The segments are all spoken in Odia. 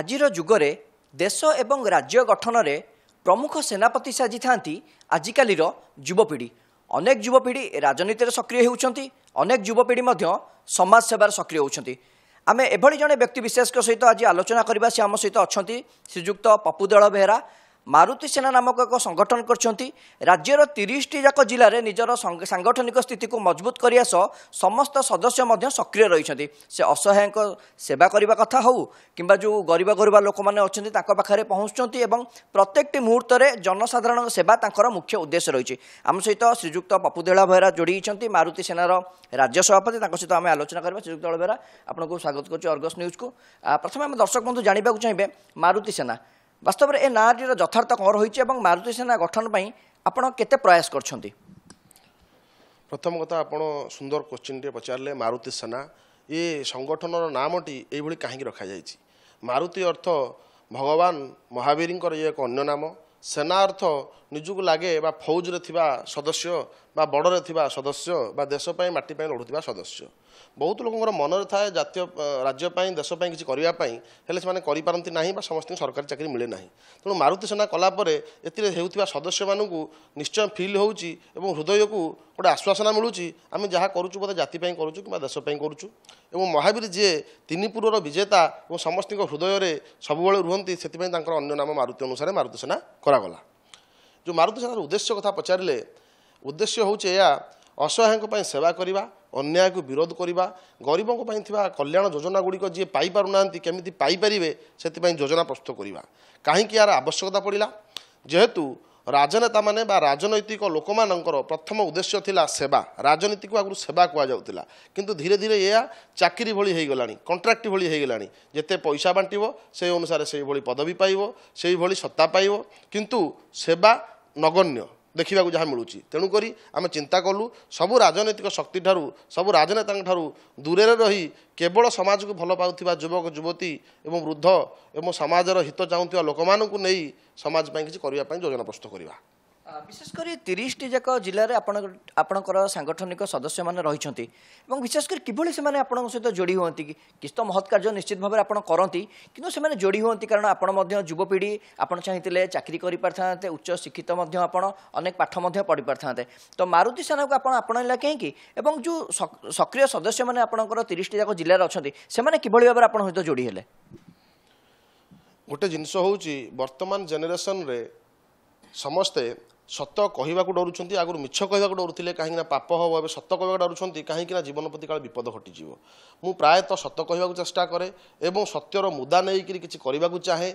ଆଜିର ଯୁଗରେ ଦେଶ ଏବଂ ରାଜ୍ୟ ଗଠନରେ ପ୍ରମୁଖ ସେନାପତି ସାଜିଥାନ୍ତି ଆଜିକାଲିର ଯୁବପିଢ଼ି ଅନେକ ଯୁବପିଢ଼ି ରାଜନୀତିରେ ସକ୍ରିୟ ହେଉଛନ୍ତି ଅନେକ ଯୁବପିଢ଼ି ମଧ୍ୟ ସମାଜସେବାରେ ସକ୍ରିୟ ହେଉଛନ୍ତି ଆମେ ଏଭଳି ଜଣେ ବ୍ୟକ୍ତିବିଶେଷଙ୍କ ସହିତ ଆଜି ଆଲୋଚନା କରିବା ସେ ଆମ ସହିତ ଅଛନ୍ତି ଶ୍ରୀଯୁକ୍ତ ପପୁଦଳ ବେହେରା ମାରୁତି ସେନା ନାମକ ଏକ ସଂଗଠନ କରିଛନ୍ତି ରାଜ୍ୟର ତିରିଶଟି ଯାକ ଜିଲ୍ଲାରେ ନିଜର ସାଙ୍ଗଠନିକ ସ୍ଥିତିକୁ ମଜବୁତ କରିବା ସହ ସମସ୍ତ ସଦସ୍ୟ ମଧ୍ୟ ସକ୍ରିୟ ରହିଛନ୍ତି ସେ ଅସହାୟଙ୍କ ସେବା କରିବା କଥା ହେଉ କିମ୍ବା ଯେଉଁ ଗରିବ ଗରିବ ଲୋକମାନେ ଅଛନ୍ତି ତାଙ୍କ ପାଖରେ ପହଞ୍ଚୁଛନ୍ତି ଏବଂ ପ୍ରତ୍ୟେକଟି ମୁହୂର୍ତ୍ତରେ ଜନସାଧାରଣଙ୍କ ସେବା ତାଙ୍କର ମୁଖ୍ୟ ଉଦ୍ଦେଶ୍ୟ ରହିଛି ଆମ ସହିତ ଶ୍ରୀଯୁକ୍ତ ପପୁଦେଳା ବେହେରା ଯୋଡ଼ିଛନ୍ତି ମାରୁତି ସେନାର ରାଜ୍ୟ ସଭାପତି ତାଙ୍କ ସହିତ ଆମେ ଆଲୋଚନା କରିବା ଶ୍ରୀଯୁକ୍ତ ଦଳ ବେହେରା ଆପଣଙ୍କୁ ସ୍ୱାଗତ କରୁଛୁ ଅର୍ଗସ୍ ନ୍ୟୁଜ୍କୁ ପ୍ରଥମେ ଆମେ ଦର୍ଶକ ବନ୍ଧୁ ଜାଣିବାକୁ ଚାହିଁବେ ମାରୁତି ସେନା ବାସ୍ତବରେ ଏ ନାଁଟିର ଯଥାର୍ଥ କ'ଣ ରହିଛି ଏବଂ ମାରୁତି ସେନା ଗଠନ ପାଇଁ ଆପଣ କେତେ ପ୍ରୟାସ କରିଛନ୍ତି ପ୍ରଥମ କଥା ଆପଣ ସୁନ୍ଦର କ୍ୱେଶ୍ଚିନ୍ଟିଏ ପଚାରିଲେ ମାରୁତି ସେନା ଏ ସଂଗଠନର ନାମଟି ଏଇଭଳି କାହିଁକି ରଖାଯାଇଛି ମାରୁତି ଅର୍ଥ ଭଗବାନ ମହାବୀରଙ୍କର ଇଏ ଏକ ଅନ୍ୟ ନାମ ସେନା ଅର୍ଥ ନିଜକୁ ଲାଗେ ବା ଫୌଜରେ ଥିବା ସଦସ୍ୟ ବା ବଡ଼ରେ ଥିବା ସଦସ୍ୟ ବା ଦେଶ ପାଇଁ ମାଟି ପାଇଁ ଲଢ଼ୁଥିବା ସଦସ୍ୟ ବହୁତ ଲୋକଙ୍କର ମନରେ ଥାଏ ଜାତୀୟ ରାଜ୍ୟ ପାଇଁ ଦେଶ ପାଇଁ କିଛି କରିବା ପାଇଁ ହେଲେ ସେମାନେ କରିପାରନ୍ତି ନାହିଁ ବା ସମସ୍ତଙ୍କୁ ସରକାରୀ ଚାକିରି ମିଳେ ନାହିଁ ତେଣୁ ମାରୁତି ସେନା କଲାପରେ ଏଥିରେ ହେଉଥିବା ସଦସ୍ୟମାନଙ୍କୁ ନିଶ୍ଚୟ ଫିଲ୍ ହେଉଛି ଏବଂ ହୃଦୟକୁ ଗୋଟେ ଆଶ୍ୱାସନା ମିଳୁଛି ଆମେ ଯାହା କରୁଛୁ ବୋଧେ ଜାତି ପାଇଁ କରୁଛୁ କିମ୍ବା ଦେଶ ପାଇଁ କରୁଛୁ ଏବଂ ମହାବୀର ଯିଏ ତିନିପୁରର ବିଜେତା ଏବଂ ସମସ୍ତଙ୍କ ହୃଦୟରେ ସବୁବେଳେ ରୁହନ୍ତି ସେଥିପାଇଁ ତାଙ୍କର ଅନ୍ୟ ନାମ ମାରୁତି ଅନୁସାରେ ମାରୁତି ସେନା କରାଗଲା ଯେଉଁ ମାରୁତି ସେନାର ଉଦ୍ଦେଶ୍ୟ କଥା ପଚାରିଲେ ଉଦ୍ଦେଶ୍ୟ ହେଉଛି ଏହା ଅସହାୟଙ୍କ ପାଇଁ ସେବା କରିବା ଅନ୍ୟାୟକୁ ବିରୋଧ କରିବା ଗରିବଙ୍କ ପାଇଁ ଥିବା କଲ୍ୟାଣ ଯୋଜନାଗୁଡ଼ିକ ଯିଏ ପାଇପାରୁନାହାନ୍ତି କେମିତି ପାଇପାରିବେ ସେଥିପାଇଁ ଯୋଜନା ପ୍ରସ୍ତୁତ କରିବା କାହିଁକି ଏହାର ଆବଶ୍ୟକତା ପଡ଼ିଲା ଯେହେତୁ ରାଜନେତାମାନେ ବା ରାଜନୈତିକ ଲୋକମାନଙ୍କର ପ୍ରଥମ ଉଦ୍ଦେଶ୍ୟ ଥିଲା ସେବା ରାଜନୀତିକୁ ଆଗରୁ ସେବା କୁହାଯାଉଥିଲା କିନ୍ତୁ ଧୀରେ ଧୀରେ ଏହା ଚାକିରି ଭଳି ହୋଇଗଲାଣି କଣ୍ଟ୍ରାକ୍ଟ ଭଳି ହୋଇଗଲାଣି ଯେତେ ପଇସା ବାଣ୍ଟିବ ସେହି ଅନୁସାରେ ସେହିଭଳି ପଦବୀ ପାଇବ ସେହିଭଳି ସତ୍ତା ପାଇବ କିନ୍ତୁ ସେବା ନଗଣ୍ୟ ଦେଖିବାକୁ ଯାହା ମିଳୁଛି ତେଣୁକରି ଆମେ ଚିନ୍ତା କଲୁ ସବୁ ରାଜନୈତିକ ଶକ୍ତିଠାରୁ ସବୁ ରାଜନେତାଙ୍କଠାରୁ ଦୂରରେ ରହି କେବଳ ସମାଜକୁ ଭଲ ପାଉଥିବା ଯୁବକ ଯୁବତୀ ଏବଂ ବୃଦ୍ଧ ଏବଂ ସମାଜର ହିତ ଚାହୁଁଥିବା ଲୋକମାନଙ୍କୁ ନେଇ ସମାଜ ପାଇଁ କିଛି କରିବା ପାଇଁ ଯୋଜନା ପ୍ରସ୍ତୁତ କରିବା ବିଶେଷ କରି ତିରିଶଟି ଯାକ ଜିଲ୍ଲାରେ ଆପଣ ଆପଣଙ୍କର ସାଂଗଠନିକ ସଦସ୍ୟମାନେ ରହିଛନ୍ତି ଏବଂ ବିଶେଷ କରି କିଭଳି ସେମାନେ ଆପଣଙ୍କ ସହିତ ଯୋଡ଼ି ହୁଅନ୍ତି କି କିଛି ତ ମହତ କାର୍ଯ୍ୟ ନିଶ୍ଚିତ ଭାବରେ ଆପଣ କରନ୍ତି କିନ୍ତୁ ସେମାନେ ଯୋଡ଼ି ହୁଅନ୍ତି କାରଣ ଆପଣ ମଧ୍ୟ ଯୁବପିଢ଼ି ଆପଣ ଚାହିଁଥିଲେ ଚାକିରି କରିପାରିଥାନ୍ତେ ଉଚ୍ଚ ଶିକ୍ଷିତ ମଧ୍ୟ ଆପଣ ଅନେକ ପାଠ ମଧ୍ୟ ପଢ଼ିପାରିଥାନ୍ତେ ତ ମାରୁତି ସେନାକୁ ଆପଣ ଆପଣାଇଲା କାହିଁକି ଏବଂ ଯେଉଁ ସକ୍ରିୟ ସଦସ୍ୟମାନେ ଆପଣଙ୍କର ତିରିଶଟି ଯାକ ଜିଲ୍ଲାରେ ଅଛନ୍ତି ସେମାନେ କିଭଳି ଭାବରେ ଆପଣଙ୍କ ସହିତ ଯୋଡ଼ି ହେଲେ ଗୋଟେ ଜିନିଷ ହେଉଛି ବର୍ତ୍ତମାନ ଜେନେରେସନ୍ରେ ସମସ୍ତେ ସତ କହିବାକୁ ଡରୁଛନ୍ତି ଆଗରୁ ମିଛ କହିବାକୁ ଡରୁଥିଲେ କାହିଁକିନା ପାପ ହେବ ଏବେ ସତ କହିବାକୁ ଡରୁଛନ୍ତି କାହିଁକିନା ଜୀବନ ପ୍ରତି କାଳ ବିପଦ ଘଟିଯିବ ମୁଁ ପ୍ରାୟତଃ ସତ କହିବାକୁ ଚେଷ୍ଟା କରେ ଏବଂ ସତ୍ୟର ମୁଦା ନେଇକରି କିଛି କରିବାକୁ ଚାହେଁ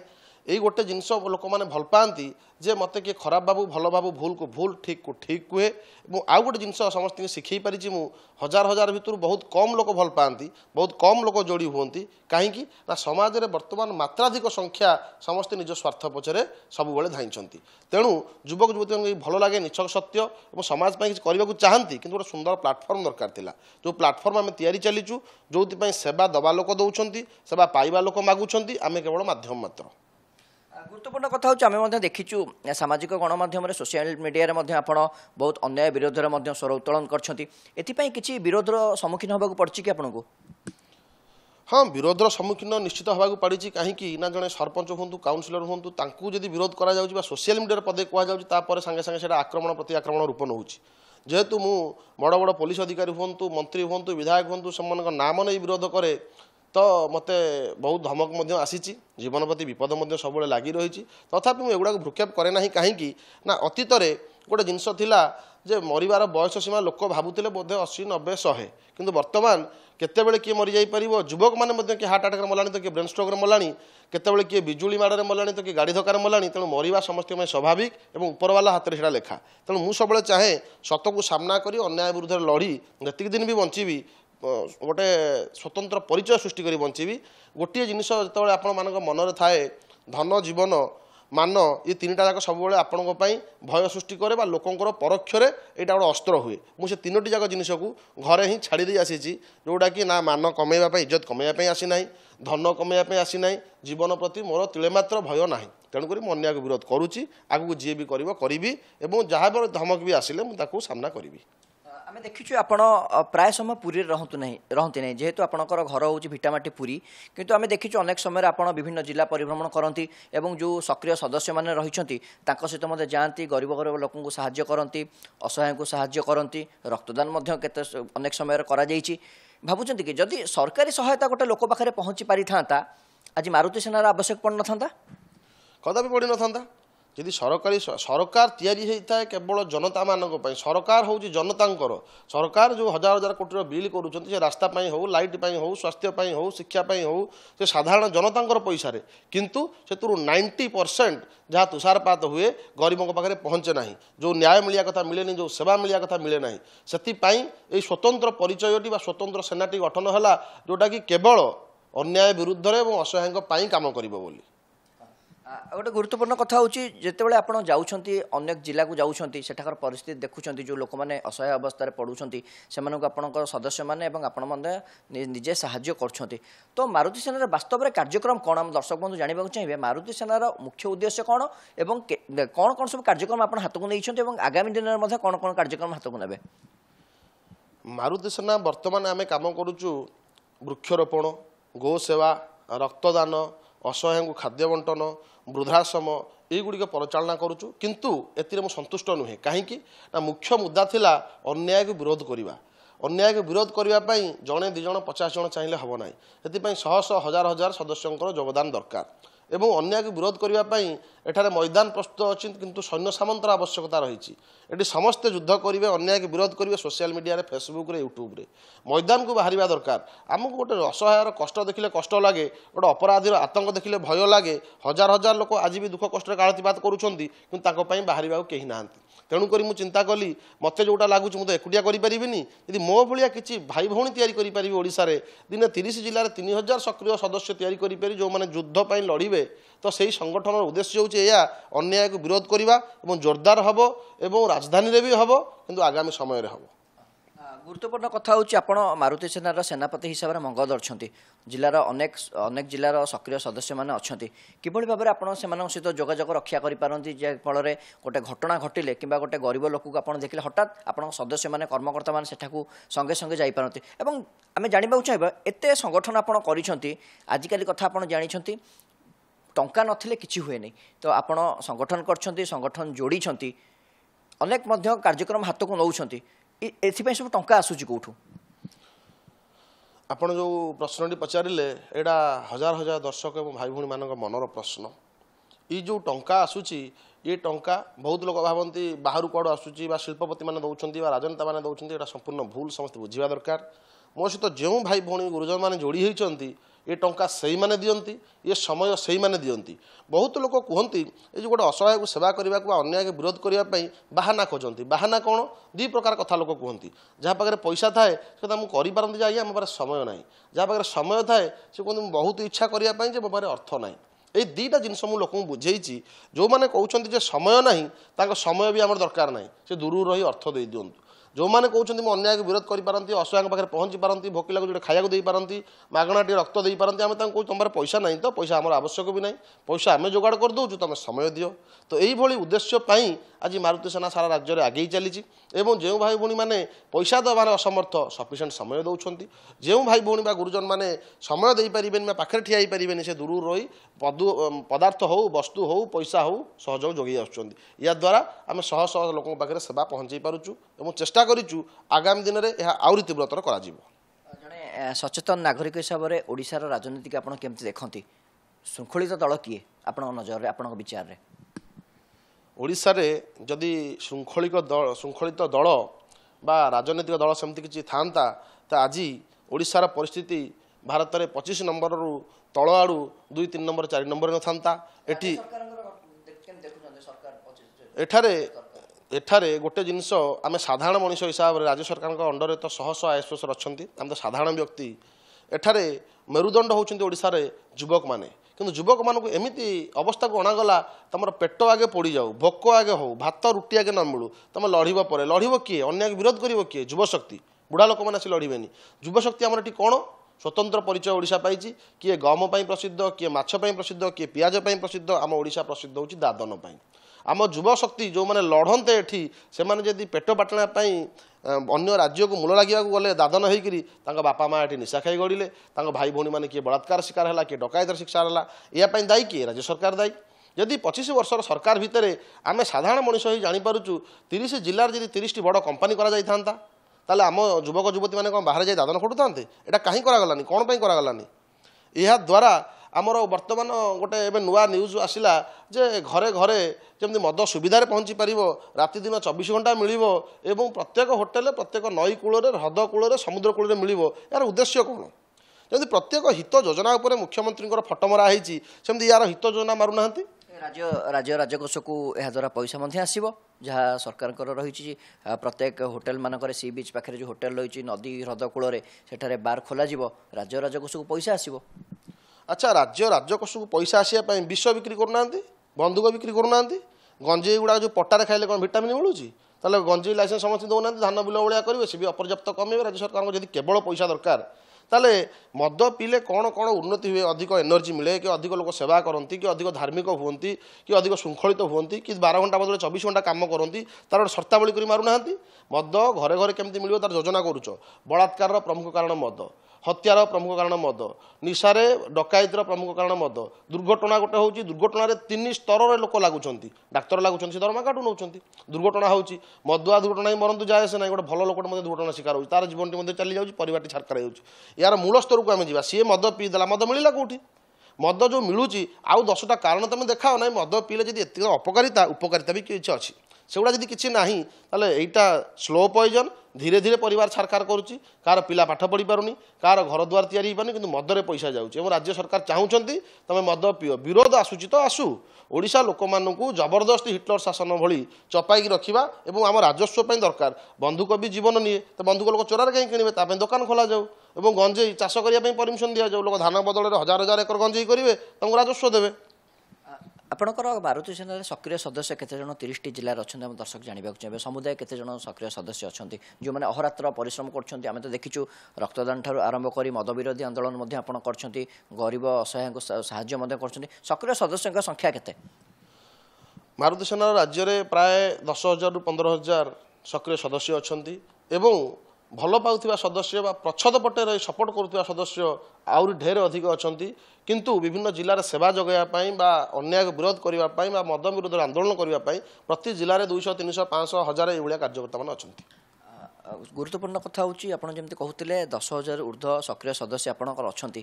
ଏଇ ଗୋଟେ ଜିନିଷ ଲୋକମାନେ ଭଲ ପାଆନ୍ତି ଯେ ମୋତେ କିଏ ଖରାପ ଭାବୁ ଭଲ ଭାବୁ ଭୁଲକୁ ଭୁଲ ଠିକ୍କୁ ଠିକ୍ କୁହେ ମୁଁ ଆଉ ଗୋଟେ ଜିନିଷ ସମସ୍ତଙ୍କୁ ଶିଖେଇ ପାରିଛି ମୁଁ ହଜାର ହଜାର ଭିତରୁ ବହୁତ କମ୍ ଲୋକ ଭଲ ପାଆନ୍ତି ବହୁତ କମ୍ ଲୋକ ଯୋଡ଼ି ହୁଅନ୍ତି କାହିଁକି ନା ସମାଜରେ ବର୍ତ୍ତମାନ ମାତ୍ରାଧିକ ସଂଖ୍ୟା ସମସ୍ତେ ନିଜ ସ୍ୱାର୍ଥ ପଛରେ ସବୁବେଳେ ଧାଇଁଛନ୍ତି ତେଣୁ ଯୁବକ ଯୁବତୀଙ୍କୁ ଭଲ ଲାଗେ ନିଚ୍ଛକ ସତ୍ୟ ଏବଂ ସମାଜ ପାଇଁ କିଛି କରିବାକୁ ଚାହାନ୍ତି କିନ୍ତୁ ଗୋଟେ ସୁନ୍ଦର ପ୍ଲାଟଫର୍ମ ଦରକାର ଥିଲା ଯେଉଁ ପ୍ଲାଟଫର୍ମ ଆମେ ତିଆରି ଚାଲିଛୁ ଯେଉଁଥିପାଇଁ ସେବା ଦେବା ଲୋକ ଦେଉଛନ୍ତି ସେବା ପାଇବା ଲୋକ ମାଗୁଛନ୍ତି ଆମେ କେବଳ ମାଧ୍ୟମ ମାତ୍ର ଗୁରୁତ୍ୱପୂର୍ଣ୍ଣ କଥା ହେଉଛି ଆମେ ମଧ୍ୟ ଦେଖିଛୁ ସାମାଜିକ ଗଣମାଧ୍ୟମରେ ସୋସିଆଲ ମିଡ଼ିଆରେ ମଧ୍ୟ ଆପଣ ବହୁତ ଅନ୍ୟାୟ ବିରୋଧରେ ମଧ୍ୟ ସ୍ୱର ଉତ୍ତୋଳନ କରିଛନ୍ତି ଏଥିପାଇଁ କିଛି ବିରୋଧର ସମ୍ମୁଖୀନ ହେବାକୁ ପଡ଼ିଛି କି ଆପଣଙ୍କୁ ହଁ ବିରୋଧର ସମ୍ମୁଖୀନ ନିଶ୍ଚିତ ହେବାକୁ ପଡ଼ିଛି କାହିଁକି ନା ଜଣେ ସରପଞ୍ଚ ହୁଅନ୍ତୁ କାଉନସିଲର ହୁଅନ୍ତୁ ତାଙ୍କୁ ଯଦି ବିରୋଧ କରାଯାଉଛି ବା ସୋସିଆଲ ମିଡ଼ିଆରେ ପଦେ କୁହାଯାଉଛି ତାପରେ ସାଙ୍ଗେ ସାଙ୍ଗେ ସେଇଟା ଆକ୍ରମଣ ପ୍ରତି ଆକ୍ରମଣ ରୂପ ନେଉଛି ଯେହେତୁ ମୁଁ ବଡ଼ ବଡ଼ ପୋଲିସ ଅଧିକାରୀ ହୁଅନ୍ତୁ ମନ୍ତ୍ରୀ ହୁଅନ୍ତୁ ବିଧାୟକ ହୁଅନ୍ତୁ ସେମାନଙ୍କ ନାମ ନେଇ ବିରୋଧ କରେ ତ ମୋତେ ବହୁତ ଧମକ ମଧ୍ୟ ଆସିଛି ଜୀବନ ପ୍ରତି ବିପଦ ମଧ୍ୟ ସବୁବେଳେ ଲାଗି ରହିଛି ତଥାପି ମୁଁ ଏଗୁଡ଼ାକୁ ଭୃକ୍ଷେପ କରେ ନାହିଁ କାହିଁକି ନା ଅତୀତରେ ଗୋଟେ ଜିନିଷ ଥିଲା ଯେ ମରିବାର ବୟସ ସୀମା ଲୋକ ଭାବୁଥିଲେ ବୋଧେ ଅଶୀ ନବେ ଶହେ କିନ୍ତୁ ବର୍ତ୍ତମାନ କେତେବେଳେ କିଏ ମରିଯାଇପାରିବ ଯୁବକମାନେ ମଧ୍ୟ କିଏ ହାର୍ଟ ଆଟାକ୍ରେ ମଲାଣି ତ କିଏ ବ୍ରେନ୍ ଷ୍ଟ୍ରୋକ୍ରେ ମଲାଣି କେତେବେଳେ କିଏ ବିଜୁଳି ମାଡ଼ରେ ମଲାଣି ତ କିଏ ଗାଡ଼ି ଧକାରେ ମଲାଣି ତେଣୁ ମରିବା ସମସ୍ତଙ୍କ ପାଇଁ ସ୍ୱାଭାବିକ ଏବଂ ଉପରବାଲା ହାତରେ ସେଇଟା ଲେଖା ତେଣୁ ମୁଁ ସବୁବେଳେ ଚାହେଁ ସତକୁ ସାମ୍ନା କରି ଅନ୍ୟାୟ ବିରୁଦ୍ଧରେ ଲଢ଼ି ଯେତିକି ଦିନ ବି ବଞ୍ଚିବି ଗୋଟେ ସ୍ୱତନ୍ତ୍ର ପରିଚୟ ସୃଷ୍ଟି କରି ବଞ୍ଚିବି ଗୋଟିଏ ଜିନିଷ ଯେତେବେଳେ ଆପଣମାନଙ୍କ ମନରେ ଥାଏ ଧନ ଜୀବନ ମାନ ଏ ତିନିଟା ଯାକ ସବୁବେଳେ ଆପଣଙ୍କ ପାଇଁ ଭୟ ସୃଷ୍ଟି କରେ ବା ଲୋକଙ୍କର ପରୋକ୍ଷରେ ଏଇଟା ଗୋଟେ ଅସ୍ତ୍ର ହୁଏ ମୁଁ ସେ ତିନୋଟି ଯାକ ଜିନିଷକୁ ଘରେ ହିଁ ଛାଡ଼ି ଦେଇ ଆସିଛି ଯେଉଁଟାକି ନା ମାନ କମେଇବା ପାଇଁ ଇଜ୍ଜତ କମେଇବା ପାଇଁ ଆସିନାହିଁ ଧନ କମେଇବା ପାଇଁ ଆସିନାହିଁ ଜୀବନ ପ୍ରତି ମୋର ତିଳେମାତ୍ର ଭୟ ନାହିଁ ତେଣୁକରି ମୁଁ ଅନ୍ୟକୁ ବିରୋଧ କରୁଛି ଆଗକୁ ଯିଏ ବି କରିବ କରିବି ଏବଂ ଯାହା ଧମକ ବି ଆସିଲେ ମୁଁ ତାକୁ ସାମ୍ନା କରିବି ଆମେ ଦେଖିଛୁ ଆପଣ ପ୍ରାୟ ସମୟ ପୁରୀରେ ରହନ୍ତୁ ନାହିଁ ରହନ୍ତି ନାହିଁ ଯେହେତୁ ଆପଣଙ୍କର ଘର ହେଉଛି ଭିଟାମାଟି ପୁରୀ କିନ୍ତୁ ଆମେ ଦେଖିଛୁ ଅନେକ ସମୟରେ ଆପଣ ବିଭିନ୍ନ ଜିଲ୍ଲା ପରିଭ୍ରମଣ କରନ୍ତି ଏବଂ ଯେଉଁ ସକ୍ରିୟ ସଦସ୍ୟମାନେ ରହିଛନ୍ତି ତାଙ୍କ ସହିତ ମଧ୍ୟ ଯାଆନ୍ତି ଗରିବ ଗରିବ ଲୋକଙ୍କୁ ସାହାଯ୍ୟ କରନ୍ତି ଅସହାୟଙ୍କୁ ସାହାଯ୍ୟ କରନ୍ତି ରକ୍ତଦାନ ମଧ୍ୟ କେତେ ଅନେକ ସମୟରେ କରାଯାଇଛି ଭାବୁଛନ୍ତି କି ଯଦି ସରକାରୀ ସହାୟତା ଗୋଟେ ଲୋକ ପାଖରେ ପହଞ୍ଚି ପାରିଥାନ୍ତା ଆଜି ମାରୁତି ସେନାର ଆବଶ୍ୟକ ପଡ଼ିନଥାନ୍ତା କଦାପି ପଡ଼ିନଥାନ୍ତା ଯଦି ସରକାରୀ ସରକାର ତିଆରି ହୋଇଥାଏ କେବଳ ଜନତାମାନଙ୍କ ପାଇଁ ସରକାର ହେଉଛି ଜନତାଙ୍କର ସରକାର ଯେଉଁ ହଜାର ହଜାର କୋଟିର ବିଲ୍ କରୁଛନ୍ତି ସେ ରାସ୍ତା ପାଇଁ ହେଉ ଲାଇଟ୍ ପାଇଁ ହେଉ ସ୍ୱାସ୍ଥ୍ୟ ପାଇଁ ହେଉ ଶିକ୍ଷା ପାଇଁ ହେଉ ସେ ସାଧାରଣ ଜନତାଙ୍କର ପଇସାରେ କିନ୍ତୁ ସେଥିରୁ ନାଇଣ୍ଟି ପରସେଣ୍ଟ ଯାହା ତୁଷାରପାତ ହୁଏ ଗରିବଙ୍କ ପାଖରେ ପହଞ୍ଚେ ନାହିଁ ଯେଉଁ ନ୍ୟାୟ ମିଳିବା କଥା ମିଳେନି ଯେଉଁ ସେବା ମିଳିବା କଥା ମିଳେ ନାହିଁ ସେଥିପାଇଁ ଏହି ସ୍ୱତନ୍ତ୍ର ପରିଚୟଟି ବା ସ୍ୱତନ୍ତ୍ର ସେନାଟି ଗଠନ ହେଲା ଯେଉଁଟାକି କେବଳ ଅନ୍ୟାୟ ବିରୁଦ୍ଧରେ ଏବଂ ଅସହାୟଙ୍କ ପାଇଁ କାମ କରିବ ବୋଲି ଗୋଟେ ଗୁରୁତ୍ୱପୂର୍ଣ୍ଣ କଥା ହେଉଛି ଯେତେବେଳେ ଆପଣ ଯାଉଛନ୍ତି ଅନେକ ଜିଲ୍ଲାକୁ ଯାଉଛନ୍ତି ସେଠାକାର ପରିସ୍ଥିତି ଦେଖୁଛନ୍ତି ଯେଉଁ ଲୋକମାନେ ଅସହାୟ ଅବସ୍ଥାରେ ପଡ଼ୁଛନ୍ତି ସେମାନଙ୍କୁ ଆପଣଙ୍କ ସଦସ୍ୟମାନେ ଏବଂ ଆପଣ ମଧ୍ୟ ନିଜେ ସାହାଯ୍ୟ କରୁଛନ୍ତି ତ ମାରୁତି ସେନାର ବାସ୍ତବରେ କାର୍ଯ୍ୟକ୍ରମ କ'ଣ ଆମ ଦର୍ଶକ ବନ୍ଧୁ ଜାଣିବାକୁ ଚାହିଁବେ ମାରୁତି ସେନାର ମୁଖ୍ୟ ଉଦ୍ଦେଶ୍ୟ କ'ଣ ଏବଂ କ'ଣ କ'ଣ ସବୁ କାର୍ଯ୍ୟକ୍ରମ ଆପଣ ହାତକୁ ନେଇଛନ୍ତି ଏବଂ ଆଗାମୀ ଦିନରେ ମଧ୍ୟ କ'ଣ କ'ଣ କାର୍ଯ୍ୟକ୍ରମ ହାତକୁ ନେବେ ମାରୁତି ସେନା ବର୍ତ୍ତମାନ ଆମେ କାମ କରୁଛୁ ବୃକ୍ଷରୋପଣ ଗୋସେବା ରକ୍ତଦାନ ଅସହାୟଙ୍କୁ ଖାଦ୍ୟ ବଣ୍ଟନ ବୃଦ୍ଧାଶ୍ରମ ଏଗୁଡ଼ିକ ପରିଚାଳନା କରୁଛୁ କିନ୍ତୁ ଏଥିରେ ମୁଁ ସନ୍ତୁଷ୍ଟ ନୁହେଁ କାହିଁକି ନା ମୁଖ୍ୟ ମୁଦ୍ଦା ଥିଲା ଅନ୍ୟାୟକୁ ବିରୋଧ କରିବା ଅନ୍ୟାୟକୁ ବିରୋଧ କରିବା ପାଇଁ ଜଣେ ଦୁଇ ଜଣ ପଚାଶ ଜଣ ଚାହିଁଲେ ହେବ ନାହିଁ ସେଥିପାଇଁ ଶହ ଶହ ହଜାର ହଜାର ସଦସ୍ୟଙ୍କର ଯୋଗଦାନ ଦରକାର ଏବଂ ଅନ୍ୟାୟକୁ ବିରୋଧ କରିବା ପାଇଁ ଏଠାରେ ମଇଦାନ ପ୍ରସ୍ତୁତ ଅଛି କିନ୍ତୁ ସୈନ୍ୟ ସାମନ୍ତର ଆବଶ୍ୟକତା ରହିଛି ଏଠି ସମସ୍ତେ ଯୁଦ୍ଧ କରିବେ ଅନ୍ୟାୟକୁ ବିରୋଧ କରିବେ ସୋସିଆଲ ମିଡ଼ିଆରେ ଫେସବୁକ୍ରେ ୟୁଟ୍ୟୁବରେ ମଇଦାନକୁ ବାହାରିବା ଦରକାର ଆମକୁ ଗୋଟେ ଅସହାୟର କଷ୍ଟ ଦେଖିଲେ କଷ୍ଟ ଲାଗେ ଗୋଟେ ଅପରାଧୀର ଆତଙ୍କ ଦେଖିଲେ ଭୟ ଲାଗେ ହଜାର ହଜାର ଲୋକ ଆଜି ବି ଦୁଃଖ କଷ୍ଟରେ କାଳତିପାତ କରୁଛନ୍ତି କିନ୍ତୁ ତାଙ୍କ ପାଇଁ ବାହାରିବାକୁ କେହି ନାହାନ୍ତି ତେଣୁକରି ମୁଁ ଚିନ୍ତା କଲି ମୋତେ ଯେଉଁଟା ଲାଗୁଛି ମୁଁ ତ ଏକୁଟିଆ କରିପାରିବିନି ଯଦି ମୋ ଭଳିଆ କିଛି ଭାଇ ଭଉଣୀ ତିଆରି କରିପାରିବି ଓଡ଼ିଶାରେ ଦିନେ ତିରିଶ ଜିଲ୍ଲାରେ ତିନି ହଜାର ସକ୍ରିୟ ସଦସ୍ୟ ତିଆରି କରିପାରିବି ଯେଉଁମାନେ ଯୁଦ୍ଧ ପାଇଁ ଲଢ଼ିବେ କରିବେ ତ ସେଇ ସଙ୍ଗଠନର ଉଦ୍ଦେଶ୍ୟ ହେଉଛି ଏହା ଅନ୍ୟାୟକୁ ବିରୋଧ କରିବା ଏବଂ ଜୋରଦାର ହେବ ଏବଂ ରାଜଧାନୀରେ ବି ହେବ କିନ୍ତୁ ଆଗାମୀ ସମୟରେ ହେବ ଗୁରୁତ୍ୱପୂର୍ଣ୍ଣ କଥା ହେଉଛି ଆପଣ ମାରୁତି ସେନାର ସେନାପତି ହିସାବରେ ମଙ୍ଗଦ ଅଛନ୍ତି ଜିଲ୍ଲାର ଅନେକ ଅନେକ ଜିଲ୍ଲାର ସକ୍ରିୟ ସଦସ୍ୟମାନେ ଅଛନ୍ତି କିଭଳି ଭାବରେ ଆପଣ ସେମାନଙ୍କ ସହିତ ଯୋଗାଯୋଗ ରକ୍ଷା କରିପାରନ୍ତି ଯାହାଫଳରେ ଗୋଟେ ଘଟଣା ଘଟିଲେ କିମ୍ବା ଗୋଟେ ଗରିବ ଲୋକକୁ ଆପଣ ଦେଖିଲେ ହଠାତ୍ ଆପଣଙ୍କ ସଦସ୍ୟମାନେ କର୍ମକର୍ତ୍ତାମାନେ ସେଠାକୁ ସଙ୍ଗେ ସଙ୍ଗେ ଯାଇପାରନ୍ତି ଏବଂ ଆମେ ଜାଣିବାକୁ ଚାହିଁବା ଏତେ ସଙ୍ଗଠନ ଆପଣ କରିଛନ୍ତି ଆଜିକାଲି କଥା ଆପଣ ଜାଣିଛନ୍ତି ଟଙ୍କା ନଥିଲେ କିଛି ହୁଏନି ତ ଆପଣ ସଂଗଠନ କରିଛନ୍ତି ସଂଗଠନ ଯୋଡ଼ିଛନ୍ତି ଅନେକ ମଧ୍ୟ କାର୍ଯ୍ୟକ୍ରମ ହାତକୁ ନେଉଛନ୍ତି ଏଥିପାଇଁ ସବୁ ଟଙ୍କା ଆସୁଛି କେଉଁଠୁ ଆପଣ ଯେଉଁ ପ୍ରଶ୍ନଟି ପଚାରିଲେ ଏଇଟା ହଜାର ହଜାର ଦର୍ଶକ ଏବଂ ଭାଇ ଭଉଣୀମାନଙ୍କ ମନର ପ୍ରଶ୍ନ ଏଇ ଯେଉଁ ଟଙ୍କା ଆସୁଛି ଏ ଟଙ୍କା ବହୁତ ଲୋକ ଭାବନ୍ତି ବାହାରୁ କୁଆଡ଼ୁ ଆସୁଛି ବା ଶିଳ୍ପପତିମାନେ ଦେଉଛନ୍ତି ବା ରାଜନେତାମାନେ ଦେଉଛନ୍ତି ଏଇଟା ସମ୍ପୂର୍ଣ୍ଣ ଭୁଲ ସମସ୍ତେ ବୁଝିବା ଦରକାର ମୋ ସହିତ ଯେଉଁ ଭାଇ ଭଉଣୀ ଗୁରୁଜନମାନେ ଯୋଡ଼ି ହୋଇଛନ୍ତି ଏ ଟଙ୍କା ସେଇମାନେ ଦିଅନ୍ତି ଏ ସମୟ ସେଇମାନେ ଦିଅନ୍ତି ବହୁତ ଲୋକ କୁହନ୍ତି ଏ ଯେଉଁ ଗୋଟେ ଅସହାୟକୁ ସେବା କରିବାକୁ ବା ଅନ୍ୟାୟକୁ ବିରୋଧ କରିବା ପାଇଁ ବାହାନା ଖୋଜନ୍ତି ବାହାନା କ'ଣ ଦୁଇ ପ୍ରକାର କଥା ଲୋକ କୁହନ୍ତି ଯାହା ପାଖରେ ପଇସା ଥାଏ ସେ କଥା ମୁଁ କରିପାରନ୍ତି ଯେ ଆଜ୍ଞା ମୋ ପାଖରେ ସମୟ ନାହିଁ ଯାହା ପାଖରେ ସମୟ ଥାଏ ସେ କୁହନ୍ତି ମୁଁ ବହୁତ ଇଚ୍ଛା କରିବା ପାଇଁ ଯେ ମୋ ପାଖରେ ଅର୍ଥ ନାହିଁ ଏଇ ଦୁଇଟା ଜିନିଷ ମୁଁ ଲୋକଙ୍କୁ ବୁଝେଇଛି ଯେଉଁମାନେ କହୁଛନ୍ତି ଯେ ସମୟ ନାହିଁ তাঁর ସମୟ ବି ଆମର ଦରକାର ନାହିଁ ସେ ଦୂରରୁ ରହି ଅର୍ଥ দিয়ে দিও ଯେଉଁମାନେ କହୁଛନ୍ତି ମୁଁ ଅନ୍ୟାୟକୁ ବିରୋଧ କରିପାରନ୍ତି ଅସହାୟଙ୍କ ପାଖରେ ପହଞ୍ଚି ପାରନ୍ତି ଭୋକିଲାକୁ ଯେଉଁଟା ଖାଇବାକୁ ଦେଇପାରନ୍ତି ମାଗଣା ଟିକେ ରକ୍ତ ଦେଇପାରନ୍ତି ଆମେ ତାଙ୍କୁ କହୁଛୁ ତୁମର ପଇସା ନାହିଁ ତ ପଇସା ଆମର ଆବଶ୍ୟକ ବି ନାହିଁ ପଇସା ଆମେ ଯୋଗାଡ଼ କରିଦେଉଛୁ ତୁମେ ସମୟ ଦିଅ ତ ଏଇଭଳି ଉଦ୍ଦେଶ୍ୟ ପାଇଁ ଆଜି ମାରୁତି ସେନା ସାରା ରାଜ୍ୟରେ ଆଗେଇ ଚାଲିଛି ଏବଂ ଯେଉଁ ଭାଇ ଭଉଣୀମାନେ ପଇସା ଦେବାରେ ଅସମର୍ଥ ସଫିସିଏଣ୍ଟ ସମୟ ଦେଉଛନ୍ତି ଯେଉଁ ଭାଇ ଭଉଣୀ ବା ଗୁରୁଜନମାନେ ସମୟ ଦେଇପାରିବେନି ବା ପାଖରେ ଠିଆ ହୋଇପାରିବେନି ସେ ଦୂରରୁ ରହି ପଦାର୍ଥ ହେଉ ବସ୍ତୁ ହେଉ ପଇସା ହେଉ ସହଯୋଗ ଯୋଗାଇ ଆସୁଛନ୍ତି ଏହାଦ୍ୱାରା ଆମେ ଶହ ଶହ ଲୋକଙ୍କ ପାଖରେ ସେବା ପହଞ୍ଚାଇ ପାରୁଛୁ ଏବଂ ଚେଷ୍ଟା କରିଛୁ ଆଗାମୀ ଦିନରେ ଏହା ଆହୁରି ତୀବ୍ରତର କରାଯିବ ସଚେତନ ନାଗରିକ ହିସାବରେ ଓଡ଼ିଶାର ରାଜନୀତିକୁ ଆପଣ କେମିତି ଦେଖନ୍ତି ଶୃଙ୍ଖଳିତ ଦଳ କିଏ ଆପଣଙ୍କ ନଜରରେ ଆପଣଙ୍କ ବିଚାରରେ ଓଡ଼ିଶାରେ ଯଦି ଶୃଙ୍ଖଳିକ ଦଳ ଶୃଙ୍ଖଳିତ ଦଳ ବା ରାଜନୈତିକ ଦଳ ସେମିତି କିଛି ଥାଆନ୍ତା ତ ଆଜି ଓଡ଼ିଶାର ପରିସ୍ଥିତି ଭାରତରେ ପଚିଶ ନମ୍ବରରୁ ତଳ ଆଡ଼ୁ ଦୁଇ ତିନି ନମ୍ବର ଚାରି ନମ୍ବର ନଥାନ୍ତା ଏଠି ଏଠାରେ ଏଠାରେ ଗୋଟେ ଜିନିଷ ଆମେ ସାଧାରଣ ମଣିଷ ହିସାବରେ ରାଜ୍ୟ ସରକାରଙ୍କ ଅଣ୍ଡରରେ ତ ଶହ ଶହ ଏସ୍ ଏସ୍ ଅଛନ୍ତି ଆମେ ତ ସାଧାରଣ ବ୍ୟକ୍ତି ଏଠାରେ ମେରୁଦଣ୍ଡ ହେଉଛନ୍ତି ଓଡ଼ିଶାରେ ଯୁବକମାନେ କିନ୍ତୁ ଯୁବକମାନଙ୍କୁ ଏମିତି ଅବସ୍ଥାକୁ ଅଣାଗଲା ତୁମର ପେଟ ଆଗେ ପୋଡ଼ିଯାଉ ଭୋକ ଆଗେ ହେଉ ଭାତ ରୁଟି ଆଗେ ନ ମିଳୁ ତୁମେ ଲଢ଼ିବ ପରେ ଲଢ଼ିବ କିଏ ଅନ୍ୟାୟକୁ ବିରୋଧ କରିବ କିଏ ଯୁବଶକ୍ତି ବୁଢ଼ା ଲୋକମାନେ ଆସି ଲଢ଼ିବେନି ଯୁବଶକ୍ତି ଆମର ଏଠି କ'ଣ ସ୍ୱତନ୍ତ୍ର ପରିଚୟ ଓଡ଼ିଶା ପାଇଛି କିଏ ଗହମ ପାଇଁ ପ୍ରସିଦ୍ଧ କିଏ ମାଛ ପାଇଁ ପ୍ରସିଦ୍ଧ କିଏ ପିଆଜ ପାଇଁ ପ୍ରସିଦ୍ଧ ଆମ ଓଡ଼ିଶା ପ୍ରସିଦ୍ଧ ହେଉଛି ଦାଦନ ପାଇଁ ଆମ ଯୁବଶକ୍ତି ଯେଉଁମାନେ ଲଢ଼ନ୍ତେ ଏଠି ସେମାନେ ଯଦି ପେଟ ପାଟଣା ପାଇଁ ଅନ୍ୟ ରାଜ୍ୟକୁ ମୂଳ ଲାଗିବାକୁ ଗଲେ ଦାଦନ ହୋଇକରି ତାଙ୍କ ବାପା ମାଆ ଏଠି ନିଶା ଖାଇ ଗଢ଼ିଲେ ତାଙ୍କ ଭାଇ ଭଉଣୀମାନେ କିଏ ବଳାତ୍କାର ଶିକାର ହେଲା କିଏ ଡକାୟତର ଶିକାର ହେଲା ଏହା ପାଇଁ ଦାୟୀ କିଏ ରାଜ୍ୟ ସରକାର ଦାୟୀ ଯଦି ପଚିଶ ବର୍ଷର ସରକାର ଭିତରେ ଆମେ ସାଧାରଣ ମଣିଷ ହୋଇ ଜାଣିପାରୁଛୁ ତିରିଶ ଜିଲ୍ଲାରେ ଯଦି ତିରିଶଟି ବଡ଼ କମ୍ପାନୀ କରାଯାଇଥାନ୍ତା ତାହେଲେ ଆମ ଯୁବକ ଯୁବତୀମାନେ କ'ଣ ବାହାରେ ଯାଇ ଦାଦନ ଖଟୁଥାନ୍ତେ ଏଇଟା କାହିଁ କରାଗଲାନି କ'ଣ ପାଇଁ କରାଗଲାନି ଏହାଦ୍ୱାରା ଆମର ବର୍ତ୍ତମାନ ଗୋଟେ ଏବେ ନୂଆ ନ୍ୟୁଜ୍ ଆସିଲା ଯେ ଘରେ ଘରେ ଯେମିତି ମଦ ସୁବିଧାରେ ପହଞ୍ଚିପାରିବ ରାତିଦିନ ଚବିଶ ଘଣ୍ଟା ମିଳିବ ଏବଂ ପ୍ରତ୍ୟେକ ହୋଟେଲ୍ ପ୍ରତ୍ୟେକ ନଈ କୂଳରେ ହ୍ରଦ କୂଳରେ ସମୁଦ୍ର କୂଳରେ ମିଳିବ ଏହାର ଉଦ୍ଦେଶ୍ୟ କ'ଣ ଯେମିତି ପ୍ରତ୍ୟେକ ହିତ ଯୋଜନା ଉପରେ ମୁଖ୍ୟମନ୍ତ୍ରୀଙ୍କର ଫଟୋ ମରା ହେଇଛି ସେମିତି ଏହାର ହିତ ଯୋଜନା ମାରୁନାହାନ୍ତି ରାଜ୍ୟ ରାଜ୍ୟ ରାଜକୋଷକୁ ଏହାଦ୍ୱାରା ପଇସା ମଧ୍ୟ ଆସିବ ଯାହା ସରକାରଙ୍କର ରହିଛି ପ୍ରତ୍ୟେକ ହୋଟେଲ୍ମାନଙ୍କରେ ସି ବିଚ୍ ପାଖରେ ଯେଉଁ ହୋଟେଲ୍ ରହିଛି ନଦୀ ହ୍ରଦ କୂଳରେ ସେଠାରେ ବାର୍ ଖୋଲାଯିବ ରାଜ୍ୟ ରାଜକୋଷକୁ ପଇସା ଆସିବ আচ্ছা রাজ্য রাজ্যকোষକୁ ପଇସା ଆସିବା ପାଇଁ ବିଷ ବିକ୍ରି କରୁନାହାନ୍ତି ବନ୍ଧୁକ ବିକ୍ରି କରୁନାହାନ୍ତି ଗଞ୍ଜେଇ ଗୁଡ଼ାକ ଯେଉଁ ପଟାରେ ଖାଇଲେ କ'ଣ ଭିଟାମିନ୍ ମିଳୁଛି ତାହେଲେ ଗଞ୍ଜେଇ ଲାଇସେନ୍ସ ସମସ୍ତେ ଦେଉନାହାନ୍ତି ଧାନ ବିଲ ଭଳିଆ କରିବେ ସେ ବି ଅପର୍ଯ୍ୟାପ୍ତ କମେଇବେ ରାଜ୍ୟ ସରକାରଙ୍କୁ ଯଦି କେବଳ ପଇସା ଦରକାର ତାହେଲେ ମଦ ପିଇଲେ କ'ଣ କ'ଣ ଉନ୍ନତି ହୁଏ ଅଧିକ ଏନର୍ଜି ମିଳେ କି ଅଧିକ ଲୋକ ସେବା କରନ୍ତି କି ଅଧିକ ଧାର୍ମିକ ହୁଅନ୍ତି କି ଅଧିକ ଶୃଙ୍ଖଳିତ ହୁଅନ୍ତି କି ବାର ଘଣ୍ଟା ବଦଳରେ ଚବିଶ ଘଣ୍ଟା କାମ କରନ୍ତି ତା'ର ଗୋଟେ ସର୍ତ୍ତାବଳୀ କରି ମାରୁନାହାନ୍ତି ମଦ ଘରେ ଘରେ କେମିତି ମିଳିବ ତା'ର ଯୋଜନା କରୁଛ ବଳାତ୍କାରର ପ୍ରମୁଖ କାରଣ ମଦ ହତ୍ୟାର ପ୍ରମୁଖ କାରଣ ମଦ ନିଶାରେ ଡକାୟତିର ପ୍ରମୁଖ କାରଣ ମଦ ଦୁର୍ଘଟଣା ଗୋଟେ ହେଉଛି ଦୁର୍ଘଟଣାରେ ତିନି ସ୍ତରରେ ଲୋକ ଲାଗୁଛନ୍ତି ଡାକ୍ତର ଲାଗୁଛନ୍ତି ସେ ଦରମା କାଠୁ ନେଉଛନ୍ତି ଦୁର୍ଘଟଣା ହେଉଛି ମଦୁଆ ଦୁର୍ଘଟଣା ହିଁ ମରନ୍ତୁ ଯାଏ ସେ ନାହିଁ ଗୋଟେ ଭଲ ଲୋକଟେ ମଧ୍ୟ ଦୁର୍ଘଟଣା ଶିକାର ହେଉଛି ତାର ଜୀବନଟି ମଧ୍ୟ ଚାଲିଯାଉଛି ପରିବାରଟି ଛାଡ଼ କରାଯାଉଛି ଏହାର ମୂଳ ସ୍ତରକୁ ଆମେ ଯିବା ସିଏ ମଦ ପିଇଦେଲା ମଦ ମିଳିଲା କେଉଁଠି ମଦ ଯେଉଁ ମିଳୁଛି ଆଉ ଦଶଟା କାରଣ ତମେ ଦେଖାଅ ନାହିଁ ମଦ ପିଇଲେ ଯଦି ଏତିକି ଅପକାରିତା ଉପକାରିତା ବି କିଛି ଅଛି সেগুলা যদি কিছু না তাহলে এইটা স্লো পয়জন ধীরে ধীরে পরিবার ছারখার করুচি কার পিলা পাঠ পড়ি পুনি কার ঘর দুয়ার তৈরি হইপারুনি কিন্তু মদরে পয়সা যাচ্ছে এবং রাজ্য সরকার চাহুমান তুমি মদ পিও বিরোধ আসুচি তো আসু ওড়শা লোক মানুষ জবরদস্তি হিটলর শাসন ভি চপাই রাখা এবং আমার রাজস্ব দরকার বন্ধুক বি জীবন নিয়ে তো বন্ধুক লোক চোরার কাই কিনবে তা দোকান খোলা যাও এবং গঞ্জেই চাষ করা পরমিশন দিয়া যাও লোক ধান বদলের হাজার হাজার একর গঞ্জেই করবে তোমাকে রাজস্ব দেবে ଆପଣଙ୍କର ମାରୁତି ସେନାରେ ସକ୍ରିୟ ସଦସ୍ୟ କେତେ ଜଣ ତିରିଶଟି ଜିଲ୍ଲାରେ ଅଛନ୍ତି ଆମ ଦର୍ଶକ ଜାଣିବାକୁ ଚାହିଁବେ ସମୁଦାୟ କେତେ ଜଣ ସକ୍ରିୟ ସଦସ୍ୟ ଅଛନ୍ତି ଯେଉଁମାନେ ଅହରାତ୍ର ପରିଶ୍ରମ କରୁଛନ୍ତି ଆମେ ତ ଦେଖିଛୁ ରକ୍ତଦାନ ଠାରୁ ଆରମ୍ଭ କରି ମଦ ବିରୋଧୀ ଆନ୍ଦୋଳନ ମଧ୍ୟ ଆପଣ କରୁଛନ୍ତି ଗରିବ ଅସହାୟଙ୍କୁ ସାହାଯ୍ୟ ମଧ୍ୟ କରୁଛନ୍ତି ସକ୍ରିୟ ସଦସ୍ୟଙ୍କ ସଂଖ୍ୟା କେତେ ମାରୁତି ସେନାର ରାଜ୍ୟରେ ପ୍ରାୟ ଦଶ ହଜାରରୁ ପନ୍ଦର ହଜାର ସକ୍ରିୟ ସଦସ୍ୟ ଅଛନ୍ତି ଏବଂ ଭଲ ପାଉଥିବା ସଦସ୍ୟ ବା ପ୍ରଚ୍ଛଦ ପଟେ ରହି ସପୋର୍ଟ କରୁଥିବା ସଦସ୍ୟ ଆହୁରି ଢେର ଅଧିକ ଅଛନ୍ତି କିନ୍ତୁ ବିଭିନ୍ନ ଜିଲ୍ଲାରେ ସେବା ଯୋଗାଇବା ପାଇଁ ବା ଅନ୍ୟାୟକୁ ବିରୋଧ କରିବା ପାଇଁ ବା ମଦ ବିରୋଧରେ ଆନ୍ଦୋଳନ କରିବା ପାଇଁ ପ୍ରତି ଜିଲ୍ଲାରେ ଦୁଇଶହ ତିନିଶହ ପାଞ୍ଚଶହ ହଜାର ଏଇଭଳିଆ କାର୍ଯ୍ୟକର୍ତ୍ତାମାନେ ଅଛନ୍ତି ଗୁରୁତ୍ୱପୂର୍ଣ୍ଣ କଥା ହେଉଛି ଆପଣ ଯେମିତି କହୁଥିଲେ ଦଶ ହଜାର ଉର୍ଦ୍ଧ୍ୱ ସକ୍ରିୟ ସଦସ୍ୟ ଆପଣଙ୍କର ଅଛନ୍ତି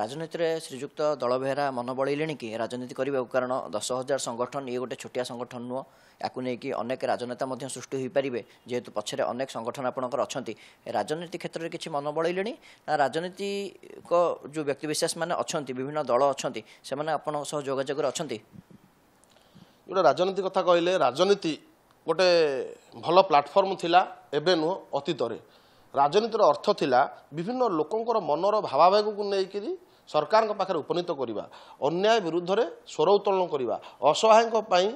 ରାଜନୀତିରେ ଶ୍ରୀଯୁକ୍ତ ଦଳ ବେହେରା ମନ ବଳେଇଲେଣି କି ରାଜନୀତି କରିବାକୁ କାରଣ ଦଶ ହଜାର ସଂଗଠନ ଇଏ ଗୋଟେ ଛୋଟିଆ ସଂଗଠନ ନୁହଁ ୟାକୁ ନେଇକି ଅନେକ ରାଜନେତା ମଧ୍ୟ ସୃଷ୍ଟି ହୋଇପାରିବେ ଯେହେତୁ ପଛରେ ଅନେକ ସଂଗଠନ ଆପଣଙ୍କର ଅଛନ୍ତି ରାଜନୀତି କ୍ଷେତ୍ରରେ କିଛି ମନ ବଳେଇଲେଣି ନା ରାଜନୀତିକ ଯେଉଁ ବ୍ୟକ୍ତିବିଶେଷମାନେ ଅଛନ୍ତି ବିଭିନ୍ନ ଦଳ ଅଛନ୍ତି ସେମାନେ ଆପଣଙ୍କ ସହ ଯୋଗାଯୋଗରେ ଅଛନ୍ତି ଗୋଟେ ରାଜନୀତି କଥା କହିଲେ ରାଜନୀତି ଗୋଟେ ଭଲ ପ୍ଲାଟଫର୍ମ ଥିଲା ଏବେ ନୁହଁ ଅତୀତରେ ରାଜନୀତିର ଅର୍ଥ ଥିଲା ବିଭିନ୍ନ ଲୋକଙ୍କର ମନର ଭାବାବେଗକୁ ନେଇକରି ସରକାରଙ୍କ ପାଖରେ ଉପନୀତ କରିବା ଅନ୍ୟାୟ ବିରୁଦ୍ଧରେ ସ୍ୱର ଉତ୍ତୋଳନ କରିବା ଅସହାୟଙ୍କ ପାଇଁ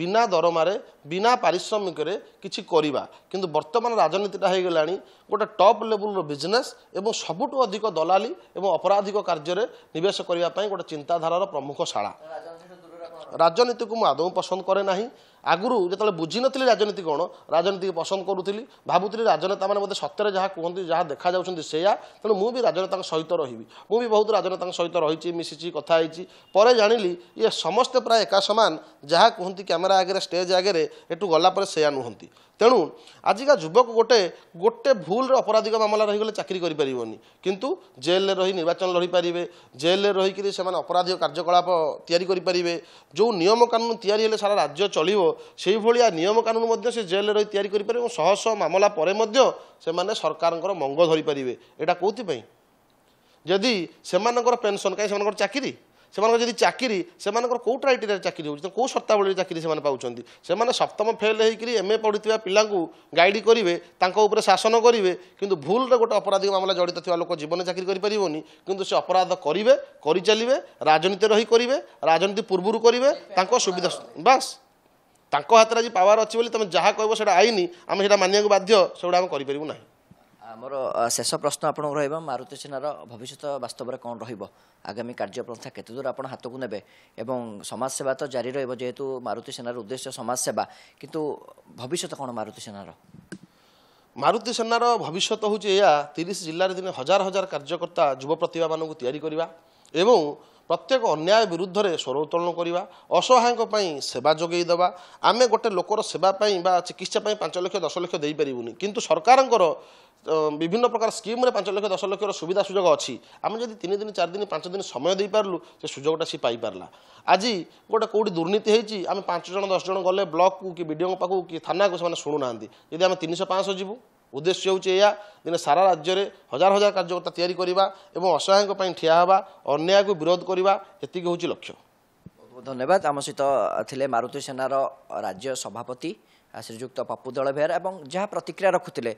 ବିନା ଦରମାରେ ବିନା ପାରିଶ୍ରମିକରେ କିଛି କରିବା କିନ୍ତୁ ବର୍ତ୍ତମାନ ରାଜନୀତିଟା ହୋଇଗଲାଣି ଗୋଟେ ଟପ୍ ଲେବୁଲ୍ର ବିଜନେସ୍ ଏବଂ ସବୁଠୁ ଅଧିକ ଦଲାଲି ଏବଂ ଅପରାଧିକ କାର୍ଯ୍ୟରେ ନିବେଶ କରିବା ପାଇଁ ଗୋଟେ ଚିନ୍ତାଧାରାର ପ୍ରମୁଖ ଶାଳା ରାଜନୀତିକୁ ମୁଁ ଆଦୌ ପସନ୍ଦ କରେ ନାହିଁ ଆଗରୁ ଯେତେବେଳେ ବୁଝିନଥିଲି ରାଜନୀତି କ'ଣ ରାଜନୀତିକୁ ପସନ୍ଦ କରୁଥିଲି ଭାବୁଥିଲି ରାଜନେତାମାନେ ମୋତେ ସତରେ ଯାହା କୁହନ୍ତି ଯାହା ଦେଖାଯାଉଛନ୍ତି ସେଇଆ ତେଣୁ ମୁଁ ବି ରାଜନେତାଙ୍କ ସହିତ ରହିବି ମୁଁ ବି ବହୁତ ରାଜନେତାଙ୍କ ସହିତ ରହିଛି ମିଶିଛି କଥା ହେଇଛି ପରେ ଜାଣିଲି ଇଏ ସମସ୍ତେ ପ୍ରାୟ ଏକା ସମାନ ଯାହା କୁହନ୍ତି କ୍ୟାମେରା ଆଗରେ ଷ୍ଟେଜ୍ ଆଗରେ ଏଠୁ ଗଲା ପରେ ସେଇଆ ନୁହନ୍ତି ତେଣୁ ଆଜିକା ଯୁବକ ଗୋଟେ ଗୋଟେ ଭୁଲରେ ଅପରାଧିକ ମାମଲା ରହିଗଲେ ଚାକିରି କରିପାରିବନି କିନ୍ତୁ ଜେଲରେ ରହି ନିର୍ବାଚନ ଲଢ଼ିପାରିବେ ଜେଲରେ ରହିକରି ସେମାନେ ଅପରାଧିକ କାର୍ଯ୍ୟକଳାପ ତିଆରି କରିପାରିବେ ଯେଉଁ ନିୟମକାନୁନ ତିଆରି ହେଲେ ସାରା ରାଜ୍ୟ ଚଳିବ ସେଇଭଳିଆ ନିୟମକାନୁନ ମଧ୍ୟ ସେ ଜେଲରେ ରହି ତିଆରି କରିପାରିବେ ଏବଂ ଶହଶହ ମାମଲା ପରେ ମଧ୍ୟ ସେମାନେ ସରକାରଙ୍କର ମଙ୍ଗ ଧରିପାରିବେ ଏଇଟା କେଉଁଥିପାଇଁ ଯଦି ସେମାନଙ୍କର ପେନ୍ସନ୍ କାହିଁକି ସେମାନଙ୍କର ଚାକିରି ସେମାନଙ୍କର ଯଦି ଚାକିରି ସେମାନଙ୍କର କେଉଁ କ୍ରାଇଟେରିଆରେ ଚାକିରି ହେଉଛି କେଉଁ ସର୍ତ୍ତାବଳୀରେ ଚାକିରି ସେମାନେ ପାଉଛନ୍ତି ସେମାନେ ସପ୍ତମ ଫେଲ୍ ହୋଇକରି ଏମ୍ ଏ ପଢ଼ିଥିବା ପିଲାଙ୍କୁ ଗାଇଡ଼ କରିବେ ତାଙ୍କ ଉପରେ ଶାସନ କରିବେ କିନ୍ତୁ ଭୁଲ୍ରେ ଗୋଟେ ଅପରାଧିକ ମାମଲା ଜଡ଼ିତ ଥିବା ଲୋକ ଜୀବନ ଚାକିରି କରିପାରିବନି କିନ୍ତୁ ସେ ଅପରାଧ କରିବେ କରିଚାଲିବେ ରାଜନୀତି ରହି କରିବେ ରାଜନୀତି ପୂର୍ବରୁ କରିବେ ତାଙ୍କ ସୁବିଧା ବାସ୍ ତାଙ୍କ ହାତରେ ଆଜି ପାୱାର ଅଛି ବୋଲି ତୁମେ ଯାହା କହିବ ସେଇଟା ଆଇନି ଆମେ ସେଇଟା ମାନିବାକୁ ବାଧ୍ୟ ସେଗୁଡ଼ା ଆମେ କରିପାରିବୁ ନାହିଁ ଆମର ଶେଷ ପ୍ରଶ୍ନ ଆପଣଙ୍କୁ ରହିବ ମାରୁତି ସେନାର ଭବିଷ୍ୟତ ବାସ୍ତବରେ କ'ଣ ରହିବ ଆଗାମୀ କାର୍ଯ୍ୟପନ୍ଥା କେତେଦୂର ଆପଣ ହାତକୁ ନେବେ ଏବଂ ସମାଜସେବା ତ ଜାରି ରହିବ ଯେହେତୁ ମାରୁତି ସେନାର ଉଦ୍ଦେଶ୍ୟ ସମାଜସେବା କିନ୍ତୁ ଭବିଷ୍ୟତ କ'ଣ ମାରୁତି ସେନାର ମାରୁତି ସେନାର ଭବିଷ୍ୟତ ହେଉଛି ଏହା ତିରିଶ ଜିଲ୍ଲାରେ ଦିନେ ହଜାର ହଜାର କାର୍ଯ୍ୟକର୍ତ୍ତା ଯୁବ ପ୍ରତିଭାମାନଙ୍କୁ ତିଆରି କରିବା ଏବଂ প্রত্যেক অন্যায় ବିରୁଦ୍ଧରେ ସ୍ୱର ଉତ୍ତୋଳନ କରିବା ଅସହାୟଙ୍କ ପାଇଁ ସେବା ଯୋଗାଇ ଦେବା ଆମେ ଗୋଟେ ଲୋକର ସେବା ପାଇଁ ବା ଚିକିତ୍ସା ପାଇଁ ପାଞ୍ଚ ଲକ୍ଷ ଦଶ ଲକ୍ଷ ଦେଇପାରିବୁନି କିନ୍ତୁ বিভিন্ন প্রকার স্কিমে পাঁচ লক্ষ দশ লক্ষর সুবিধা সুযোগ অছি আমি যদি তিন দিন চার দিন পাঁচ দিন সময় দিয়ে পারু সে সুযোগটা সে পাইপারা আজ গোটে কোটি দুর্নীতি হয়েছি আমি পাঁচজন দশজন গলে ব্লক কি বিডিও পাখ কি থানা সে শুণু না যদি আমি তিনশো পাঁচশো যাবু ଉଦ୍ଦେଶ୍ୟ ହେଉଛି ଏହା ଦିନେ ସାରା ରାଜ୍ୟରେ ହଜାର ହଜାର କାର୍ଯ୍ୟକର୍ତ୍ତା ତିଆରି କରିବା ଏବଂ ଅସହାୟଙ୍କ ପାଇଁ ଠିଆ ହେବା ଅନ୍ୟାୟକୁ ବିରୋଧ କରିବା ଏତିକି ହେଉଛି ଲକ୍ଷ୍ୟ ଧନ୍ୟବାଦ ଆମ ସହିତ ଥିଲେ ମାରୁତି ସେନାର ରାଜ୍ୟ ସଭାପତି ଶ୍ରୀଯୁକ୍ତ ପପୁ ଦଳ ବେହେରା ଏବଂ ଯାହା ପ୍ରତିକ୍ରିୟା ରଖୁଥିଲେ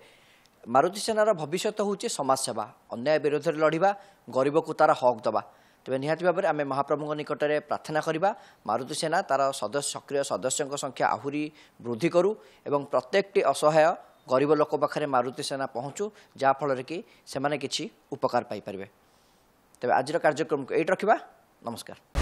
ମାରୁତି ସେନାର ଭବିଷ୍ୟତ ହେଉଛି ସମାଜସେବା ଅନ୍ୟାୟ ବିରୋଧରେ ଲଢ଼ିବା ଗରିବକୁ ତା'ର ହକ୍ ଦେବା ତେବେ ନିହାତି ଭାବରେ ଆମେ ମହାପ୍ରଭୁଙ୍କ ନିକଟରେ ପ୍ରାର୍ଥନା କରିବା ମାରୁତି ସେନା ତା'ର ସଦସ୍ୟ ସକ୍ରିୟ ସଦସ୍ୟଙ୍କ ସଂଖ୍ୟା ଆହୁରି ବୃଦ୍ଧି କରୁ ଏବଂ ପ୍ରତ୍ୟେକଟି ଅସହାୟ ଗରିବ ଲୋକ ପାଖରେ ମାରୁତି ସେନା ପହଞ୍ଚୁ ଯାହାଫଳରେ କି ସେମାନେ କିଛି ଉପକାର ପାଇପାରିବେ ତେବେ ଆଜିର କାର୍ଯ୍ୟକ୍ରମକୁ ଏଇଠି ରଖିବା ନମସ୍କାର